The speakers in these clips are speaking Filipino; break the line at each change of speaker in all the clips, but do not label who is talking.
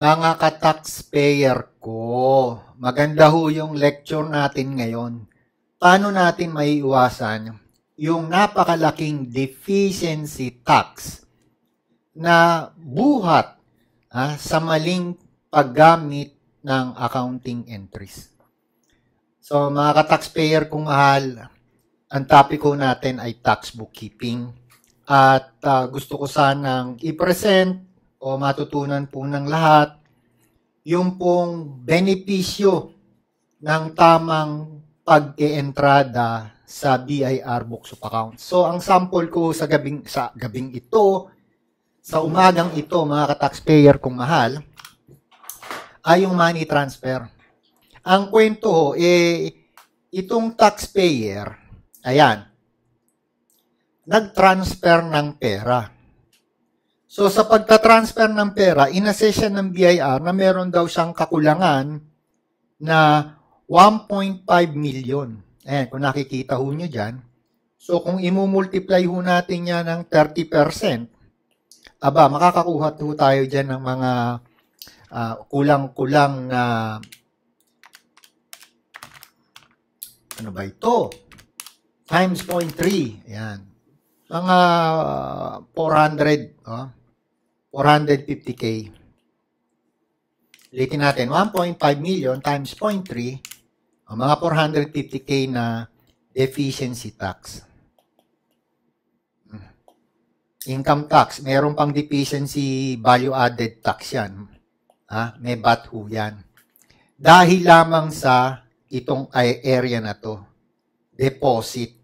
Mga ka-taxpayer ko, maganda ho yung lecture natin ngayon. Paano natin maiiwasan yung napakalaking deficiency tax na buhat ah, sa maling paggamit ng accounting entries. So mga ka-taxpayer kong mahal, ang topic ko natin ay tax bookkeeping. At uh, gusto ko sanang i-present o matutunan po ng lahat yung pong benepisyo ng tamang pag-eentrada sa BIR books of accounts. So ang sample ko sa gabing sa gabing ito, sa umagang ito mga ka-taxpayer kong mahal, ay yung money transfer. Ang kwento ho, eh, itong taxpayer, ayan, nag-transfer ng pera So sa pagta-transfer ng pera, inassess siya ng BIR na meron daw siyang kakulangan na 1.5 million. Ayan, eh, kung nakikita ho nyo dyan. So kung i-multiply ho natin yan ng 30%, aba, makakakuha ho tayo diyan ng mga uh, kulang-kulang na uh, ano ba ito? Times 0.3. Ayan. Mga uh, 400. Oh. 450K. Ulitin natin, 1.5 million times 0.3, mga 450K na deficiency tax. Hmm. Income tax, meron pang deficiency value added tax yan. Ha? May VAT ho yan. Dahil lamang sa itong area na to, deposit.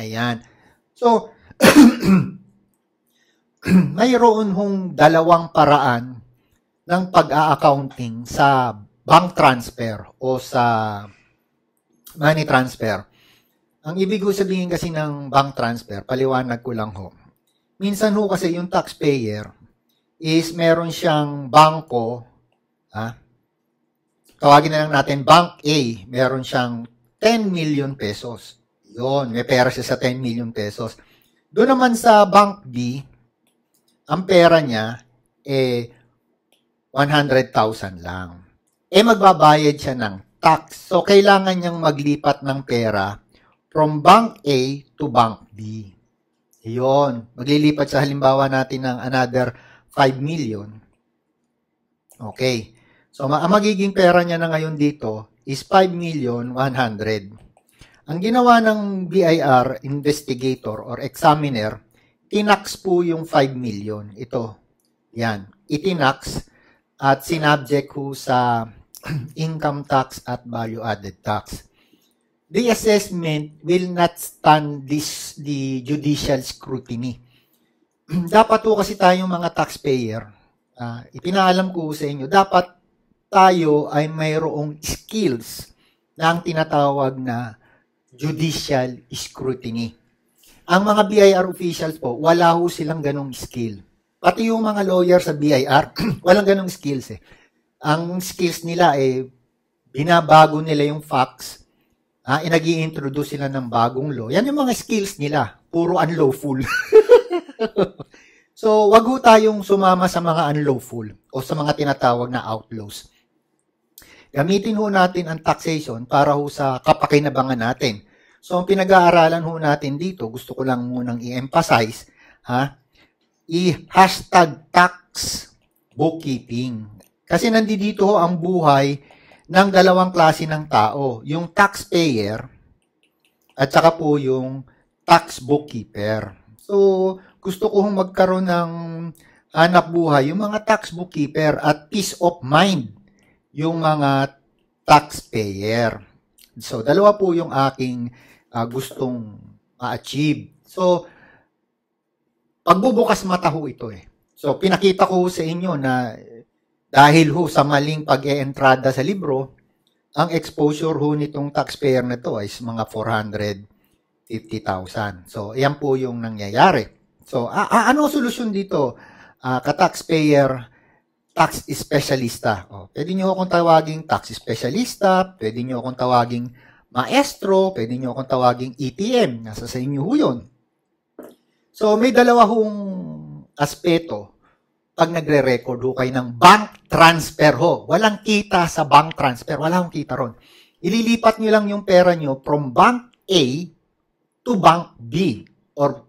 Ayan. So, mayroon hong dalawang paraan ng pag-a-accounting sa bank transfer o sa
money transfer.
Ang ibig ko sabihin kasi ng bank transfer, paliwanag ko lang ho. Minsan ho kasi yung taxpayer is meron siyang bangko, ha? tawagin na lang natin Bank A, meron siyang 10 million pesos. Yon, may pera siya sa 10 million pesos. Doon naman sa Bank B, ang pera niya, eh, 100,000 lang. Eh, magbabayad siya ng tax. So, kailangan niyang maglipat ng pera from bank A to bank B. Iyon. Maglilipat sa halimbawa natin ng another 5 million. Okay. So, ang magiging pera niya na ngayon dito is 5 million 100. Ang ginawa ng BIR investigator or examiner, Tinax po yung 5 million. Ito. Yan. Itinax at sinabject ko sa income tax at value added tax. The assessment will not stand this the judicial scrutiny. dapat po kasi tayong mga taxpayer, uh, ipinaalam ko sa inyo, dapat tayo ay mayroong skills na ang tinatawag na judicial scrutiny. Ang mga BIR officials po, wala ho silang ganong skill. Pati yung mga lawyer sa BIR, walang ganong skills eh. Ang skills nila eh, binabago nila yung facts, ah, inag eh, introduce sila ng bagong law. Yan yung mga skills nila, puro unlawful. so, wag ho tayong sumama sa mga unlawful o sa mga tinatawag na outlaws. Gamitin ho natin ang taxation para ho sa kapakinabangan natin So, ang pinag-aaralan ho natin dito, gusto ko lang munang i-emphasize, ha? I-hashtag tax bookkeeping. Kasi nandito ho ang buhay ng dalawang klase ng tao. Yung taxpayer at saka po yung tax bookkeeper. So, gusto ko hong magkaroon ng anak buhay, yung mga tax bookkeeper at peace of mind yung mga taxpayer. So, dalawa po yung aking uh, gustong ma-achieve. So, pagbubukas mata ho ito eh. So, pinakita ko sa inyo na dahil ho sa maling pag-eentrada sa libro, ang exposure ho nitong taxpayer na to is mga 450,000. So, ayan po yung nangyayari. So, a- a- ano solusyon dito? Uh, ka-taxpayer, tax specialista. O, pwede niyo akong tawaging tax specialista, pwede niyo akong tawaging maestro, pwede nyo akong tawaging ETM, nasa sa inyo ho yun. So, may dalawa hong aspeto pag nagre-record ho kayo ng bank transfer ho. Walang kita sa bank transfer. Wala akong kita ron. Ililipat nyo lang yung pera nyo from bank A to bank B or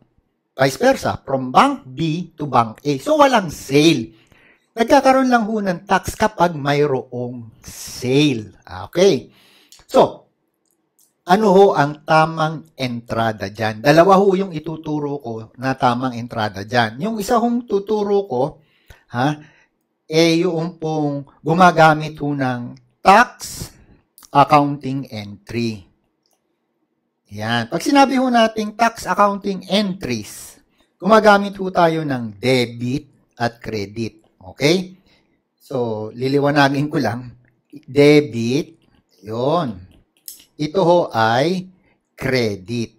vice versa, from bank B to bank A. So, walang sale. Nagkakaroon lang ho ng tax kapag mayroong sale. Ah, okay. So, ano ho ang tamang entrada dyan? Dalawa ho yung ituturo ko na tamang entrada dyan. Yung isa hong tuturo ko, ha, eh yung pong gumagamit ho ng tax accounting entry. Yan. Pag sinabi ho nating tax accounting entries, gumagamit ho tayo ng debit at credit. Okay? So, liliwanagin ko lang. Debit, yon ito ho ay credit.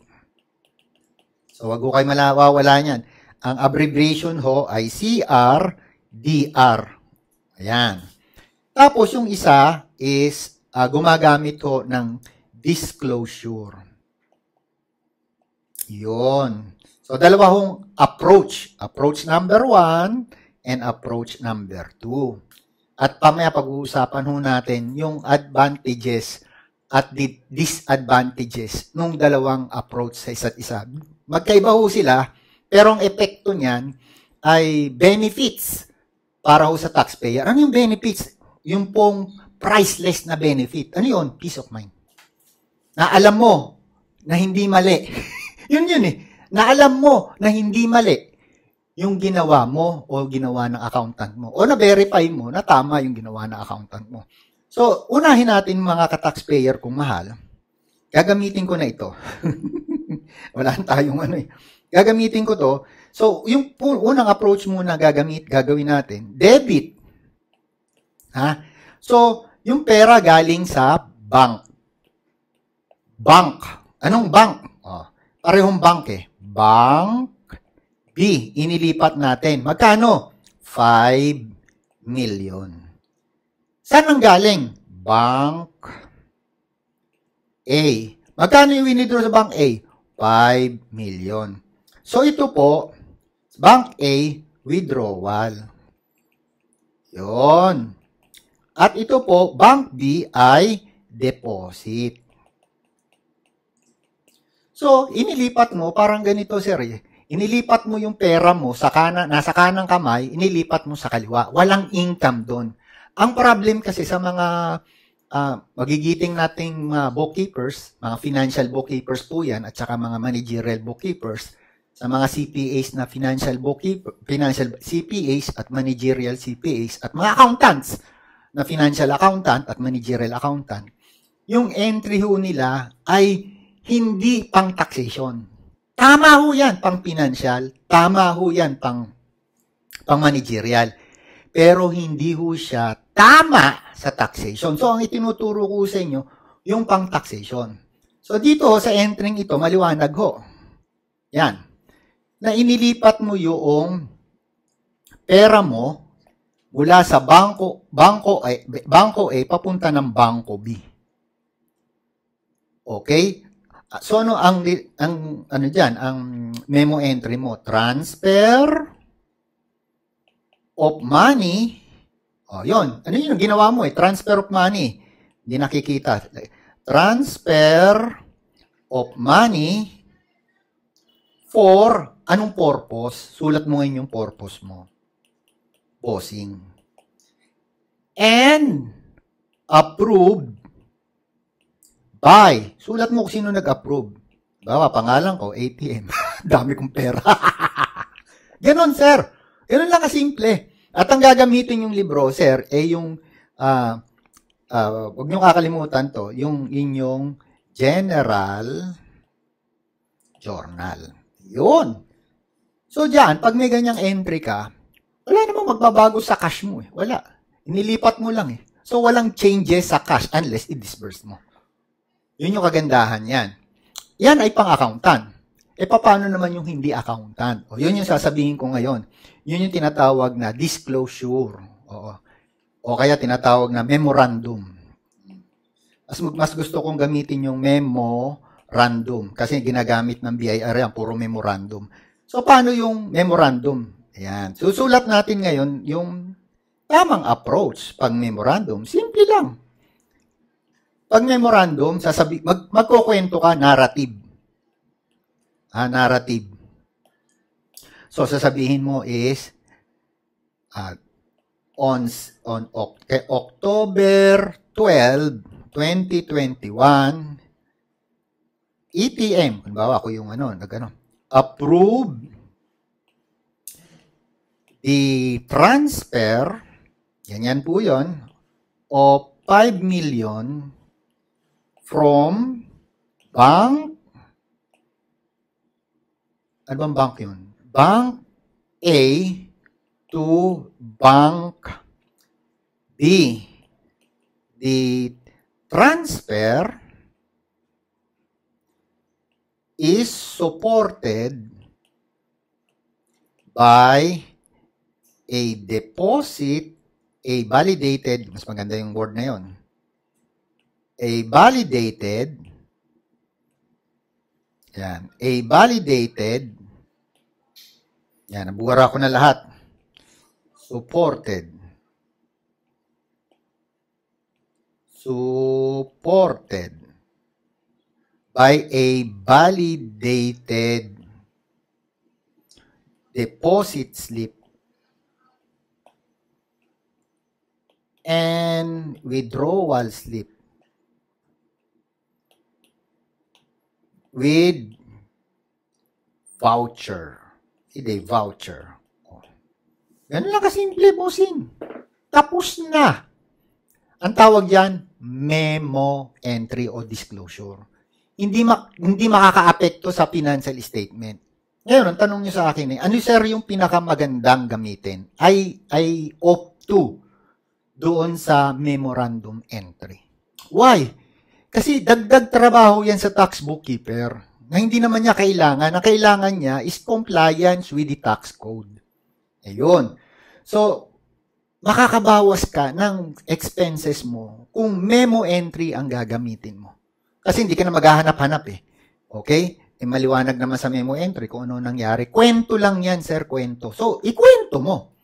So, wag ho kayo malawawala niyan. Ang abbreviation ho ay CRDR. Ayan. Tapos, yung isa is uh, gumagamit ho ng disclosure. Yun. So, dalawa hong approach. Approach number one and approach number two. At pamaya pag-uusapan ho natin yung advantages at the disadvantages ng dalawang approach sa isa't isa. Magkaiba ho sila, pero ang epekto niyan ay benefits para ho sa taxpayer. Ano yung benefits? Yung pong priceless na benefit. Ano yun? Peace of mind. Na alam mo na hindi mali. yun yun eh. Na alam mo na hindi mali yung ginawa mo o ginawa ng accountant mo. O na-verify mo na tama yung ginawa ng accountant mo. So, unahin natin mga ka-taxpayer kong mahal. Gagamitin ko na ito. Wala tayong ano eh. Gagamitin ko to. So, yung unang approach muna gagamit, gagawin natin, debit. Ha? So, yung pera galing sa bank. Bank. Anong bank? Oh, parehong bank eh. Bank B. Inilipat natin. Magkano? 5 million. Saan ang galing? Bank A. Magkano yung winidraw sa bank A? 5 million. So ito po, bank A, withdrawal. Yon. At ito po, bank B ay deposit. So, inilipat mo, parang ganito sir eh. Inilipat mo yung pera mo sa kanan, nasa kanang kamay, inilipat mo sa kaliwa. Walang income doon. Ang problem kasi sa mga uh, magigiting nating mga bookkeepers, mga financial bookkeepers po yan, at saka mga managerial bookkeepers, sa mga CPAs na financial bookkeeper, financial CPAs at managerial CPAs at mga accountants na financial accountant at managerial accountant, yung entry ho nila ay hindi pang taxation. Tama ho yan pang financial, tama ho yan pang, pang managerial. Pero hindi ho siya tama sa taxation. So, ang itinuturo ko sa inyo, yung pang-taxation. So, dito sa entering ito, maliwanag ho. Yan. Na inilipat mo yung pera mo mula sa bangko bangko A, bangko A papunta ng bangko B. Okay? So ano ang ang ano diyan ang memo entry mo transfer of money o, oh, yun. Ano yun ginawa mo eh? Transfer of money. Hindi nakikita. Transfer of money for anong purpose? Sulat mo ngayon yung purpose mo. Bossing. And approved by. Sulat mo kung sino nag-approve. Bawa, pangalan ko, ATM. Dami kong pera. Ganon, sir. Ganon lang kasimple. simple at ang gagamitin yung libro, sir, ay eh yung, uh, uh, huwag niyong kakalimutan to, yung inyong general journal. Yun. So, dyan, pag may ganyang entry ka, wala namang magbabago sa cash mo eh. Wala. Inilipat mo lang eh. So, walang changes sa cash unless i-disburse mo. Yun yung kagandahan yan. Yan ay pang-accountant. E paano naman yung hindi accountant? O, yun yung sasabihin ko ngayon. Yun yung tinatawag na disclosure. Oo. O kaya tinatawag na memorandum. Mas, mas gusto kong gamitin yung memo random kasi ginagamit ng BIR ang puro memorandum. So, paano yung memorandum? Ayan. Susulat natin ngayon yung tamang approach pag memorandum. Simple lang. Pag memorandum, sasabi, mag, magkukwento ka narrative uh, narrative. So sasabihin mo is uh, on on eh, October 12, 2021 ETM, kunbawa ako yung ano, nagano, approve the transfer, yan yan po yun, of 5 million from bank ano bang bank yun? Bank A to bank B. The transfer is supported by a deposit, a validated, mas maganda yung word na yun, a validated, yan, a validated yan, nabuwara ko na lahat. Supported. Supported by a validated deposit slip and withdrawal slip with voucher a voucher. Ganun lang kasimple, bossing. Tapos na. Ang tawag yan, memo entry o disclosure. Hindi, ma- hindi makakaapekto sa financial statement. Ngayon, ang tanong niyo sa akin, eh, ano sir yung pinakamagandang gamitin? I, I opt to doon sa memorandum entry. Why? Kasi dagdag trabaho yan sa tax bookkeeper na hindi naman niya kailangan. Ang kailangan niya is compliance with the tax code. Ayun. So, makakabawas ka ng expenses mo kung memo entry ang gagamitin mo. Kasi hindi ka na maghahanap-hanap eh. Okay? E maliwanag naman sa memo entry kung ano nangyari. Kwento lang yan, sir, kwento. So, ikwento mo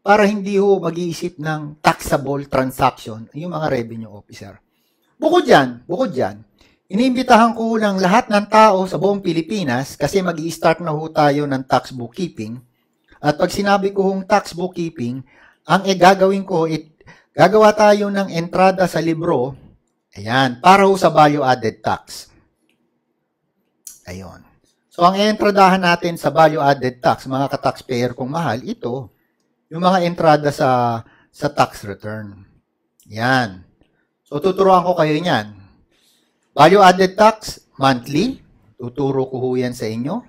para hindi ho mag-iisip ng taxable transaction yung mga revenue officer. Bukod dyan, bukod dyan, Iniimbitahan ko lang lahat ng tao sa buong Pilipinas kasi mag start na ho tayo ng tax bookkeeping. At pag sinabi ko hong tax bookkeeping, ang e gagawin ko, it, gagawa tayo ng entrada sa libro, ayan, para ho sa value added tax. Ayon. So ang entradahan natin sa value added tax, mga ka-taxpayer kung mahal, ito, yung mga entrada sa, sa tax return. Yan. So tuturuan ko kayo niyan. Value added tax, monthly. Tuturo ko ho yan sa inyo.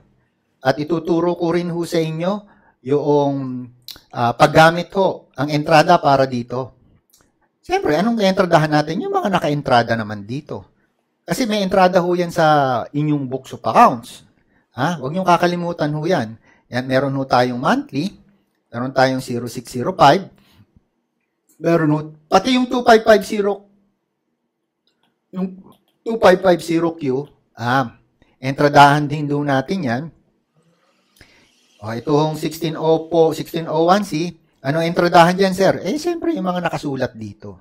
At ituturo ko rin ho sa inyo yung uh, paggamit ho, ang entrada para dito. Siyempre, anong entradahan natin? Yung mga naka-entrada naman dito. Kasi may entrada ho yan sa inyong books of accounts. Ha? Huwag niyong kakalimutan ho yan. Yan, meron ho tayong monthly. Meron tayong 0605. Meron ho, pati yung 2550. Yung 2550Q. Ah, entradahan din doon natin yan. O, oh, ito hong 1604, 1601C. Ano entradahan dyan, sir? Eh, siyempre, yung mga nakasulat dito.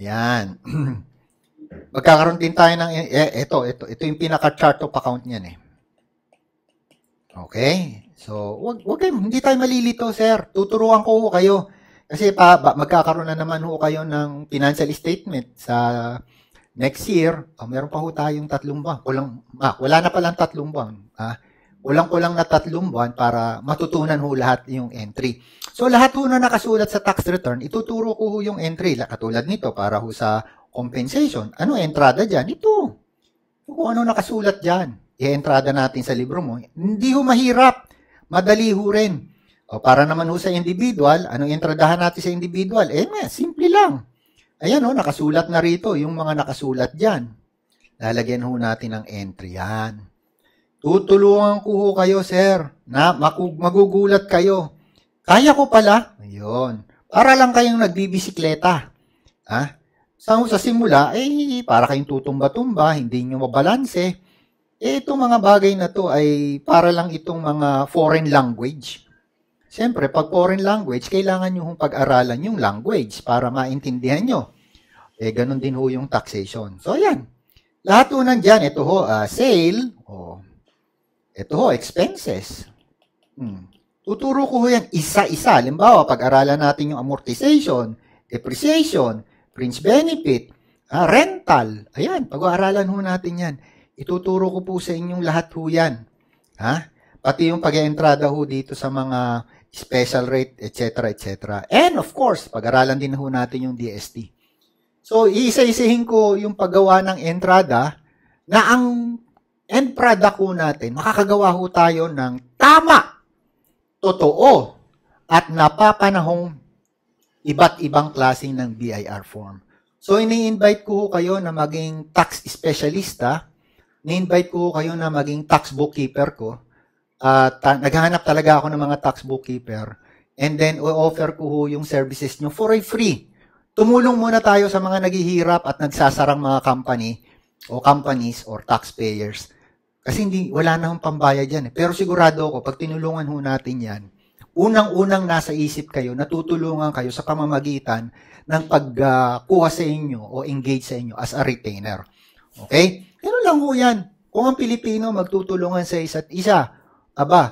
Yan. Magkakaroon din tayo ng, eh, ito, eh, ito, ito yung pinaka-chart of account niyan eh. Okay? So, wag, wag kayo, hindi tayo malilito, sir. Tuturuan ko kayo. Kasi pa, ba, magkakaroon na naman ho kayo ng financial statement sa Next year, oh, meron pa ho tayong tatlong buwan. Kulang, ah, wala na palang tatlong buwan. Ah, kulang lang na tatlong buwan para matutunan ho lahat yung entry. So lahat ho na nakasulat sa tax return, ituturo ko ho yung entry. Katulad nito para ho sa compensation. Ano entrada dyan? Ito. Kung ano nakasulat dyan, i-entrada natin sa libro mo. Hindi ho mahirap. Madali ho rin. O para naman ho sa individual, ano entradahan natin sa individual? Eh, simple lang. Ayan o, oh, nakasulat na rito, yung mga nakasulat dyan. Lalagyan ho natin ng entry yan. Tutulungan ko ho kayo, sir, na magugulat kayo. Kaya ko pala. Ayun. Para lang kayong nagbibisikleta. Ha? Sa, sa simula, eh, para kayong tutumba-tumba, hindi nyo mabalanse. Eh, itong mga bagay na to ay para lang itong mga foreign language. Siyempre, pag foreign language, kailangan nyo hong pag-aralan yung language para maintindihan nyo. Eh, ganun din ho yung taxation. So, ayan. Lahat ho nandyan. Ito ho, uh, sale. Oh. ito ho, expenses. Hmm. Tuturo ko ho yan isa-isa. Limbawa, pag-aralan natin yung amortization, depreciation, fringe benefit, ah, rental. Ayan, pag-aaralan ho natin yan. Ituturo ko po sa inyong lahat ho yan. Ha? Pati yung pag-eentrada ho dito sa mga special rate, etc., etc. And of course, pag-aralan din ho natin yung DST. So, iisa-isihin ko yung paggawa ng entrada na ang end product ho natin, makakagawa ho tayo ng tama, totoo, at napapanahong iba't ibang klase ng BIR form. So, ini-invite ko kayo na maging tax specialista, ni-invite ko kayo na maging tax bookkeeper ko, uh, naghahanap talaga ako ng mga tax bookkeeper and then o-offer ko ho yung services nyo for a free. Tumulong muna tayo sa mga naghihirap at nagsasarang mga company o companies or taxpayers. Kasi hindi, wala na hong pambayad yan. Eh. Pero sigurado ako, pag tinulungan ho natin yan, unang-unang nasa isip kayo, natutulungan kayo sa pamamagitan ng pagkuha uh, sa inyo o engage sa inyo as a retainer. Okay? Ganun lang ho yan. Kung ang Pilipino magtutulungan sa isa't isa, aba,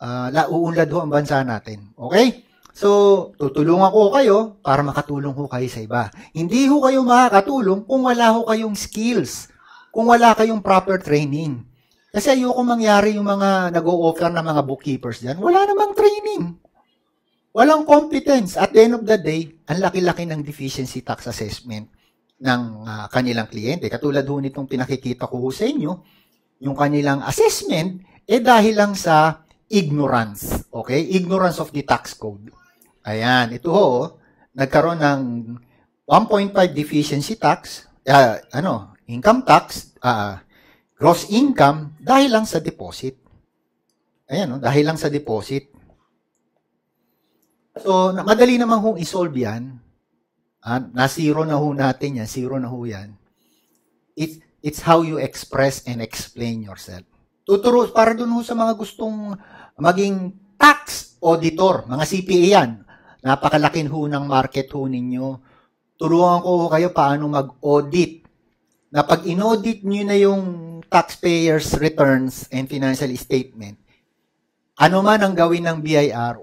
uh, ah, lauunlad ho ang bansa natin. Okay? So, tutulungan ko kayo para makatulong ho kayo sa iba. Hindi ho kayo makakatulong kung wala ho kayong skills, kung wala kayong proper training. Kasi ayoko mangyari yung mga nag-o-offer ng mga bookkeepers dyan. Wala namang training. Walang competence. At the end of the day, ang laki-laki ng deficiency tax assessment ng uh, kanilang kliyente. Katulad ho nitong pinakikita ko ho sa inyo, yung kanilang assessment eh dahil lang sa ignorance. Okay? Ignorance of the tax code. Ayan. Ito ho, nagkaroon ng 1.5 deficiency tax, uh, ano, income tax, uh, gross income dahil lang sa deposit. Ayan, no? dahil lang sa deposit. So, madali naman hong isolve yan. Ah, na zero na ho natin yan, zero na ho yan. It's, it's how you express and explain yourself. Tuturo para doon sa mga gustong maging tax auditor, mga CPA yan. Napakalaking ho ng market ho ninyo. Turuan ko kayo paano mag-audit. Na pag inaudit nyo na yung taxpayers' returns and financial statement, ano man ang gawin ng BIR,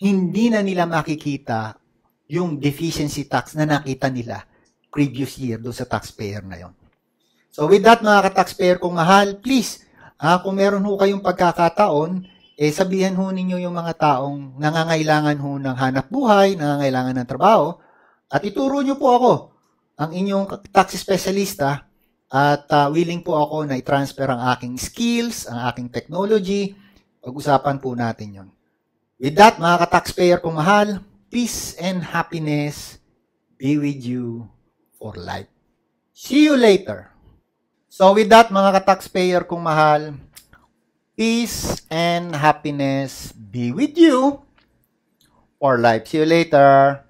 hindi na nila makikita yung deficiency tax na nakita nila previous year doon sa taxpayer na yon. So with that mga ka-taxpayer kong mahal, please Ah, kung meron ho kayong pagkakataon, eh sabihan ho ninyo yung mga taong nangangailangan ho ng hanap buhay, nangangailangan ng trabaho, at ituro nyo po ako, ang inyong tax specialist at uh, willing po ako na i-transfer ang aking skills, ang aking technology. Pag-usapan po natin yon. With that, mga ka-taxpayer kong mahal, peace and happiness be with you for life. See you later! So with that, mga ka-taxpayer kong mahal, peace and happiness be with you or life. See you later.